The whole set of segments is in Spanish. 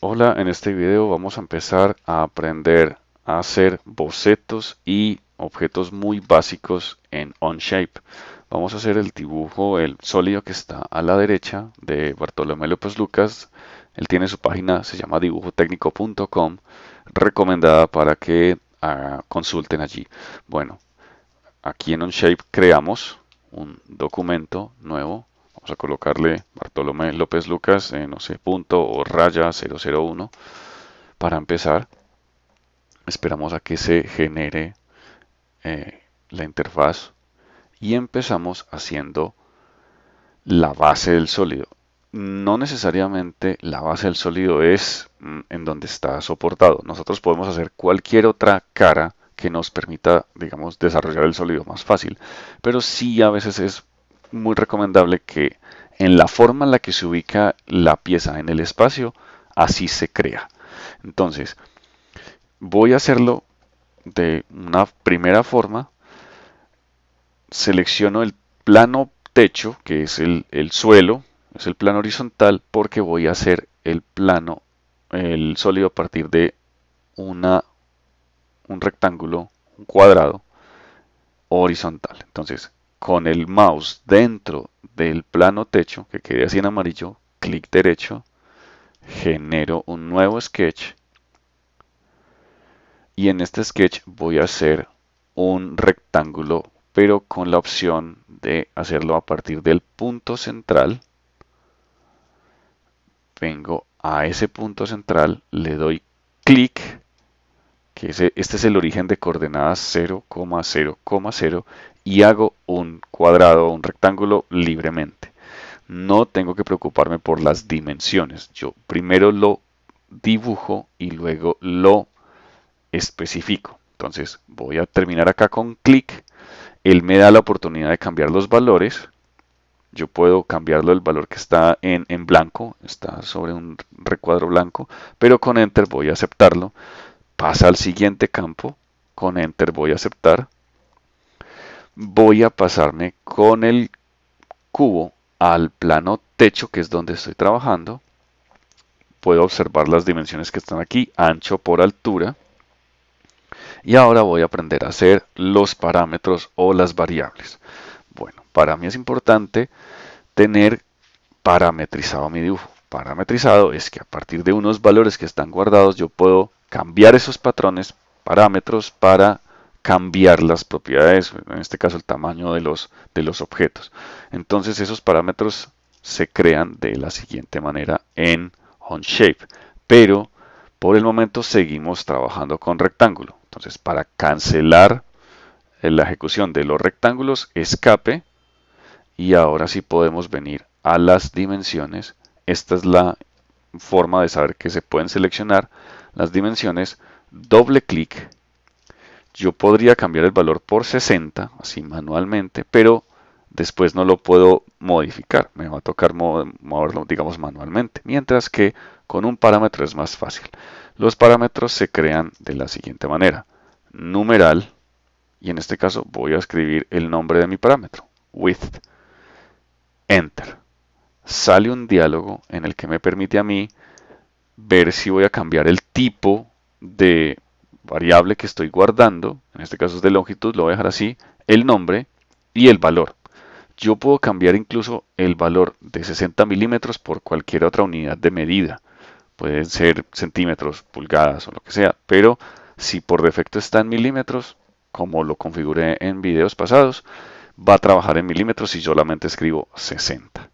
Hola, en este video vamos a empezar a aprender a hacer bocetos y objetos muy básicos en OnShape. Vamos a hacer el dibujo, el sólido que está a la derecha de Bartolomé López Lucas. Él tiene su página, se llama dibujotecnico.com, recomendada para que ah, consulten allí. Bueno, aquí en OnShape creamos un documento nuevo Vamos a colocarle Bartolomé López Lucas, no sé, punto o raya 001 para empezar. Esperamos a que se genere eh, la interfaz y empezamos haciendo la base del sólido. No necesariamente la base del sólido es mm, en donde está soportado. Nosotros podemos hacer cualquier otra cara que nos permita, digamos, desarrollar el sólido más fácil. Pero sí a veces es muy recomendable que en la forma en la que se ubica la pieza en el espacio, así se crea. Entonces, voy a hacerlo de una primera forma. Selecciono el plano techo, que es el, suelo, es el plano horizontal, porque voy a hacer el plano, el sólido a partir de una, un rectángulo, un cuadrado horizontal. Entonces, con el mouse dentro del plano techo, que quede así en amarillo, clic derecho, genero un nuevo sketch y en este sketch voy a hacer un rectángulo pero con la opción de hacerlo a partir del punto central vengo a ese punto central le doy clic que este es el origen de coordenadas 0,0,0 y hago un cuadrado o un rectángulo libremente. No tengo que preocuparme por las dimensiones. Yo primero lo dibujo y luego lo especifico. Entonces voy a terminar acá con clic. Él me da la oportunidad de cambiar los valores. Yo puedo cambiarlo el valor que está en, en blanco, está sobre un recuadro blanco, pero con Enter voy a aceptarlo. Pasa al siguiente campo, con Enter voy a aceptar voy a pasarme con el cubo al plano techo, que es donde estoy trabajando. Puedo observar las dimensiones que están aquí, ancho por altura. Y ahora voy a aprender a hacer los parámetros o las variables. Bueno, para mí es importante tener parametrizado mi dibujo. Parametrizado es que a partir de unos valores que están guardados yo puedo cambiar esos patrones, parámetros, para cambiar las propiedades, en este caso el tamaño de los, de los objetos. Entonces esos parámetros se crean de la siguiente manera en OnShape, pero por el momento seguimos trabajando con rectángulo. Entonces para cancelar eh, la ejecución de los rectángulos, escape, y ahora sí podemos venir a las dimensiones. Esta es la forma de saber que se pueden seleccionar las dimensiones, doble clic yo podría cambiar el valor por 60, así manualmente, pero después no lo puedo modificar, me va a tocar moverlo, digamos, manualmente, mientras que con un parámetro es más fácil. Los parámetros se crean de la siguiente manera, numeral, y en este caso voy a escribir el nombre de mi parámetro, width, enter. Sale un diálogo en el que me permite a mí ver si voy a cambiar el tipo de variable que estoy guardando, en este caso es de longitud, lo voy a dejar así, el nombre y el valor. Yo puedo cambiar incluso el valor de 60 milímetros por cualquier otra unidad de medida. Pueden ser centímetros, pulgadas o lo que sea, pero si por defecto está en milímetros, como lo configuré en videos pasados, va a trabajar en milímetros si solamente escribo 60.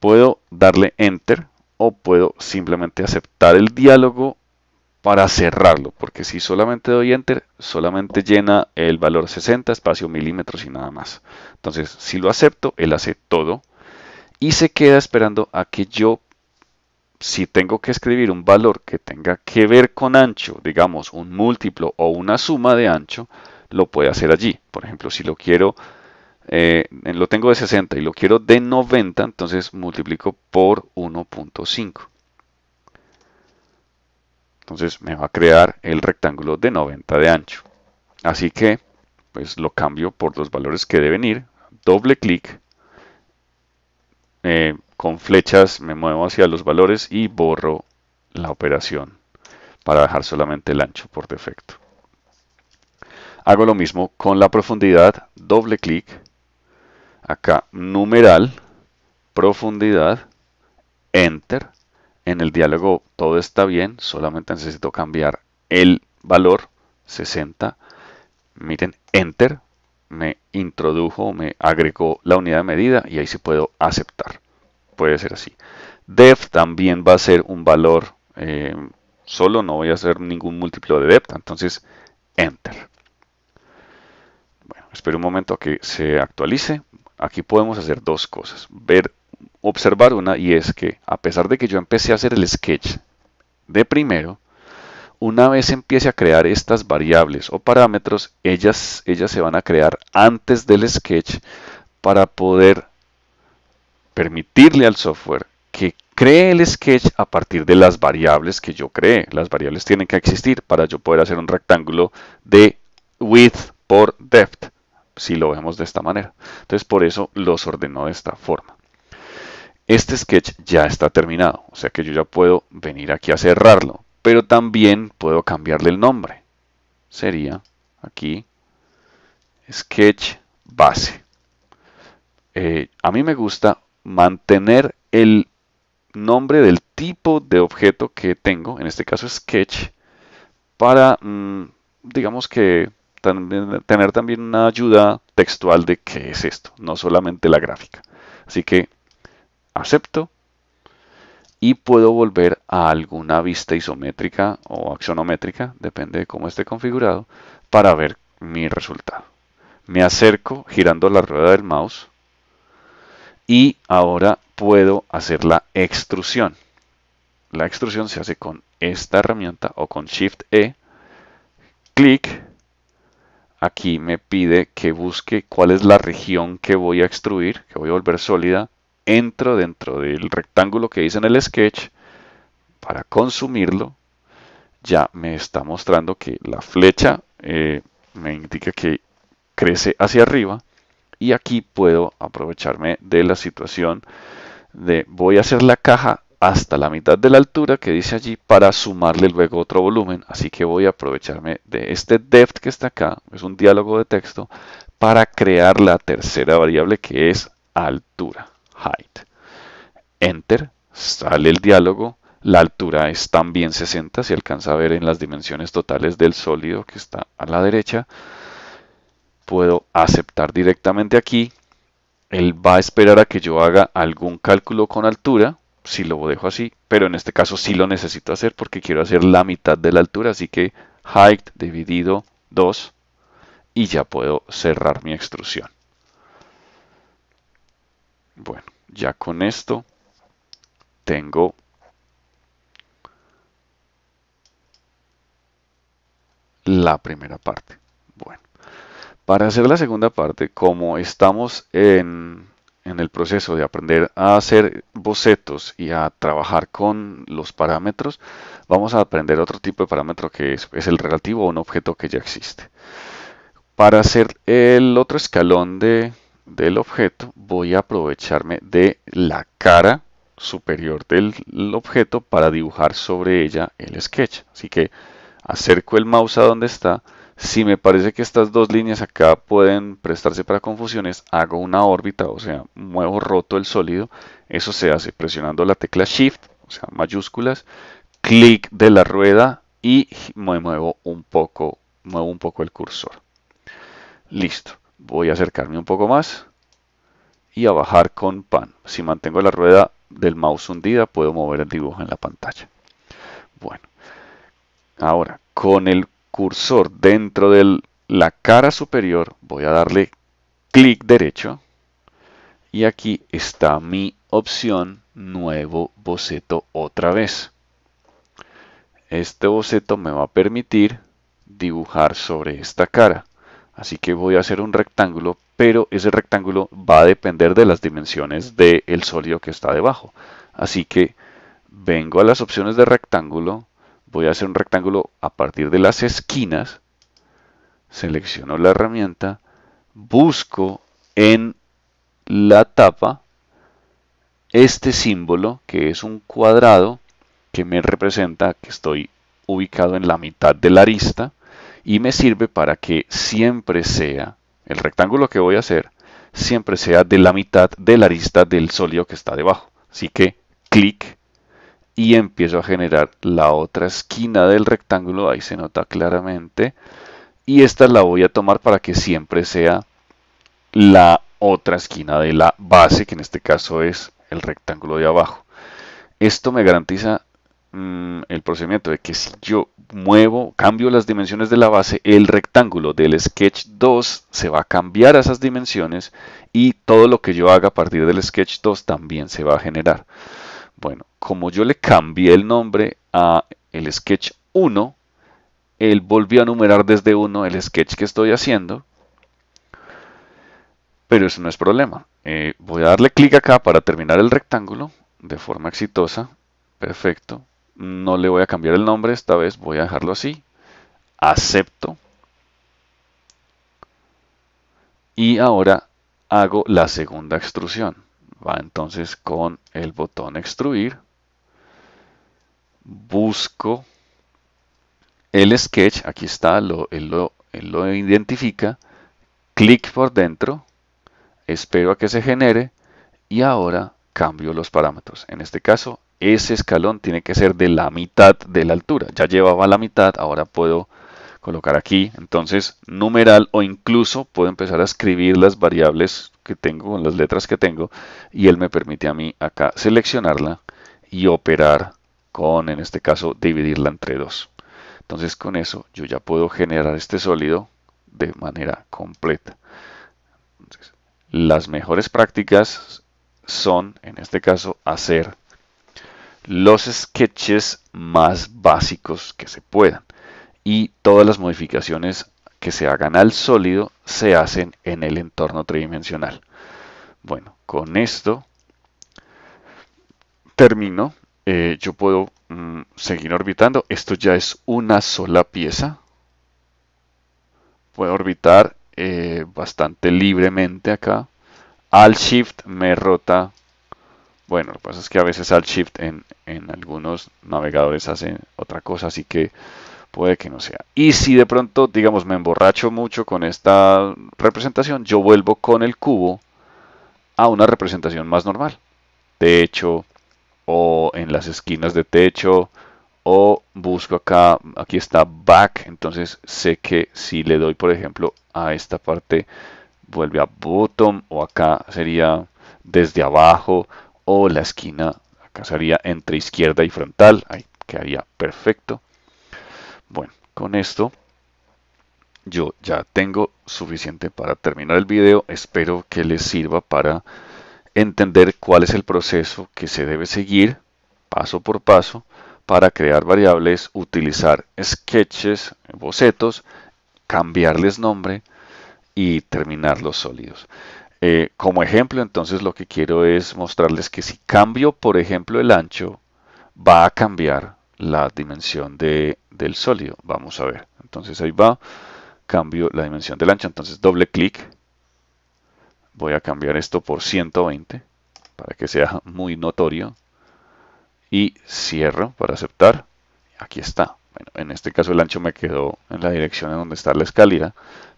Puedo darle Enter o puedo simplemente aceptar el diálogo para cerrarlo, porque si solamente doy enter, solamente llena el valor 60, espacio milímetros y nada más. Entonces, si lo acepto, él hace todo y se queda esperando a que yo, si tengo que escribir un valor que tenga que ver con ancho, digamos un múltiplo o una suma de ancho, lo puede hacer allí. Por ejemplo, si lo quiero, eh, lo tengo de 60 y lo quiero de 90, entonces multiplico por 1.5 entonces me va a crear el rectángulo de 90 de ancho. Así que pues lo cambio por los valores que deben ir. Doble clic. Eh, con flechas me muevo hacia los valores y borro la operación para dejar solamente el ancho por defecto. Hago lo mismo con la profundidad, doble clic, acá numeral, profundidad, enter, en el diálogo todo está bien, solamente necesito cambiar el valor 60. Miren, enter, me introdujo, me agregó la unidad de medida y ahí sí puedo aceptar. Puede ser así. Def también va a ser un valor eh, solo, no voy a hacer ningún múltiplo de depth, entonces enter. Bueno, espero un momento a que se actualice. Aquí podemos hacer dos cosas, ver observar una y es que a pesar de que yo empecé a hacer el sketch de primero, una vez empiece a crear estas variables o parámetros, ellas, ellas se van a crear antes del sketch para poder permitirle al software que cree el sketch a partir de las variables que yo cree Las variables tienen que existir para yo poder hacer un rectángulo de width por depth, si lo vemos de esta manera. Entonces por eso los ordenó de esta forma. Este sketch ya está terminado, o sea que yo ya puedo venir aquí a cerrarlo, pero también puedo cambiarle el nombre. Sería aquí sketch base. Eh, a mí me gusta mantener el nombre del tipo de objeto que tengo, en este caso sketch, para, mm, digamos que, tener también una ayuda textual de qué es esto, no solamente la gráfica. Así que acepto y puedo volver a alguna vista isométrica o axonométrica, depende de cómo esté configurado, para ver mi resultado. Me acerco girando la rueda del mouse y ahora puedo hacer la extrusión. La extrusión se hace con esta herramienta o con Shift E, clic, aquí me pide que busque cuál es la región que voy a extruir, que voy a volver sólida, entro dentro del rectángulo que hice en el sketch para consumirlo, ya me está mostrando que la flecha eh, me indica que crece hacia arriba y aquí puedo aprovecharme de la situación de voy a hacer la caja hasta la mitad de la altura que dice allí para sumarle luego otro volumen. Así que voy a aprovecharme de este depth que está acá, es un diálogo de texto, para crear la tercera variable que es altura height. Enter, sale el diálogo, la altura es también 60, se alcanza a ver en las dimensiones totales del sólido que está a la derecha. Puedo aceptar directamente aquí. Él va a esperar a que yo haga algún cálculo con altura, si lo dejo así, pero en este caso sí lo necesito hacer porque quiero hacer la mitad de la altura, así que height dividido 2 y ya puedo cerrar mi extrusión. Bueno, ya con esto tengo la primera parte. Bueno, para hacer la segunda parte, como estamos en, el proceso de aprender a hacer bocetos y a trabajar con los parámetros, vamos a aprender otro tipo de parámetro que es, es el relativo a un objeto que ya existe. Para hacer el otro escalón de, del objeto, voy a aprovecharme de la cara superior del objeto para dibujar sobre ella el sketch. Así que acerco el mouse a donde está. Si me parece que estas dos líneas acá pueden prestarse para confusiones, hago una órbita, o sea, muevo roto el sólido. Eso se hace presionando la tecla Shift, o sea, mayúsculas, clic de la rueda y me muevo un poco, muevo un poco el cursor. Listo voy a acercarme un poco más y a bajar con pan. Si mantengo la rueda del mouse hundida, puedo mover el dibujo en la pantalla. Bueno, ahora con el cursor dentro de la cara superior, voy a darle clic derecho y aquí está mi opción nuevo boceto otra vez. Este boceto me va a permitir dibujar sobre esta cara. Así que voy a hacer un rectángulo, pero ese rectángulo va a depender de las dimensiones del sólido que está debajo. Así que vengo a las opciones de rectángulo, voy a hacer un rectángulo a partir de las esquinas, selecciono la herramienta, busco en la tapa este símbolo que es un cuadrado que me representa que estoy ubicado en la mitad de la arista y me sirve para que siempre sea, el rectángulo que voy a hacer, siempre sea de la mitad de la arista del sólido que está debajo. Así que clic y empiezo a generar la otra esquina del rectángulo, ahí se nota claramente, y esta la voy a tomar para que siempre sea la otra esquina de la base, que en este caso es el rectángulo de abajo. Esto me garantiza Mm, el procedimiento de que si yo muevo, cambio las dimensiones de la base, el rectángulo del sketch 2 se va a cambiar a esas dimensiones y todo lo que yo haga a partir del sketch 2 también se va a generar. Bueno, como yo le cambié el nombre a el sketch 1, él volvió a numerar desde 1 el sketch que estoy haciendo, pero eso no es problema. Eh, voy a darle clic acá para terminar el rectángulo de forma exitosa. Perfecto. No le voy a cambiar el nombre, esta vez voy a dejarlo así. Acepto. Y ahora hago la segunda extrusión. Va entonces con el botón extruir. Busco el sketch. Aquí está, lo, lo, lo identifica. Clic por dentro. Espero a que se genere. Y ahora cambio los parámetros. En este caso, ese escalón tiene que ser de la mitad de la altura. Ya llevaba la mitad, ahora puedo colocar aquí. Entonces, numeral o incluso puedo empezar a escribir las variables que tengo con las letras que tengo y él me permite a mí acá seleccionarla y operar con, en este caso, dividirla entre dos. Entonces, con eso yo ya puedo generar este sólido de manera completa. las mejores prácticas son, en este caso, hacer los sketches más básicos que se puedan y todas las modificaciones que se hagan al sólido se hacen en el entorno tridimensional. Bueno, con esto termino. Eh, yo puedo mm, seguir orbitando. Esto ya es una sola pieza. Puedo orbitar eh, bastante libremente acá. Al Shift me rota bueno, lo que pasa es que a veces Alt Shift en, algunos navegadores hace otra cosa, así que puede que no sea. Y si de pronto, digamos, me emborracho mucho con esta representación, yo vuelvo con el cubo a una representación más normal. Techo o en las esquinas de techo o busco acá, aquí está back, entonces sé que si le doy por ejemplo a esta parte vuelve a bottom o acá sería desde abajo o la esquina, casaría entre izquierda y frontal, ahí quedaría perfecto. Bueno, con esto yo ya tengo suficiente para terminar el video, espero que les sirva para entender cuál es el proceso que se debe seguir paso por paso para crear variables, utilizar sketches, bocetos, cambiarles nombre y terminar los sólidos. Eh, como ejemplo, entonces lo que quiero es mostrarles que si cambio, por ejemplo, el ancho, va a cambiar la dimensión del sólido. Vamos a ver. Entonces ahí va, cambio la dimensión del ancho. Entonces doble clic. Voy a cambiar esto por 120 para que sea muy notorio. Y cierro para aceptar. Aquí está. Bueno, en este caso el ancho me quedó en la dirección en donde está la escalera,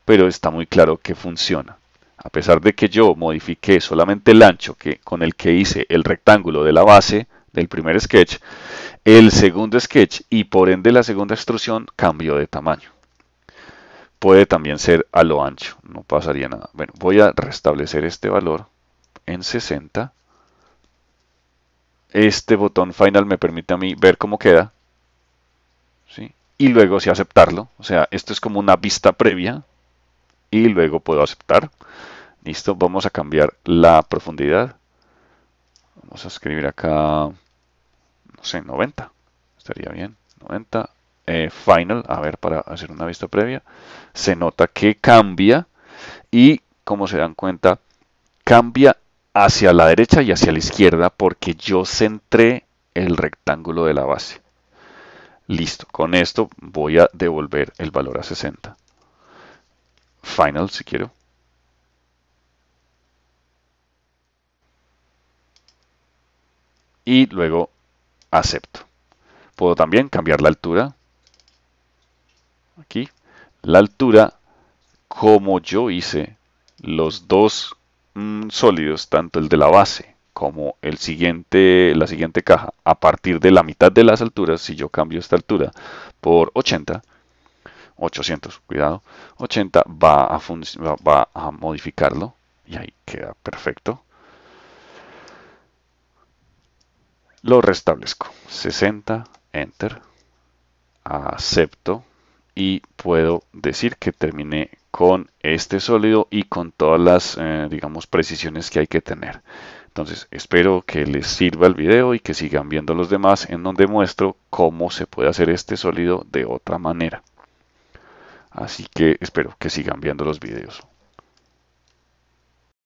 pero está muy claro que funciona a pesar de que yo modifiqué solamente el ancho que, con el que hice el rectángulo de la base del primer sketch, el segundo sketch y por ende la segunda extrusión cambió de tamaño. Puede también ser a lo ancho, no pasaría nada. Bueno, voy a restablecer este valor en 60. Este botón Final me permite a mí ver cómo queda. Y luego si aceptarlo. O sea, esto es como una vista previa y luego puedo aceptar. Listo, vamos a cambiar la profundidad. Vamos a escribir acá, no sé, 90. Estaría bien, 90. Eh, final, a ver, para hacer una vista previa. Se nota que cambia y, como se dan cuenta, cambia hacia la derecha y hacia la izquierda porque yo centré el rectángulo de la base. Listo, con esto voy a devolver el valor a 60 final si quiero. Y luego acepto. Puedo también cambiar la altura. Aquí. La altura, como yo hice los dos mm, sólidos, tanto el de la base como el siguiente, la siguiente caja, a partir de la mitad de las alturas, si yo cambio esta altura por 80, 800, cuidado, 80 va a, modificarlo y ahí queda perfecto. Lo restablezco, 60, enter, acepto y puedo decir que terminé con este sólido y con todas las, eh, digamos, precisiones que hay que tener. Entonces, espero que les sirva el video y que sigan viendo los demás en donde muestro cómo se puede hacer este sólido de otra manera. Así que espero que sigan viendo los videos.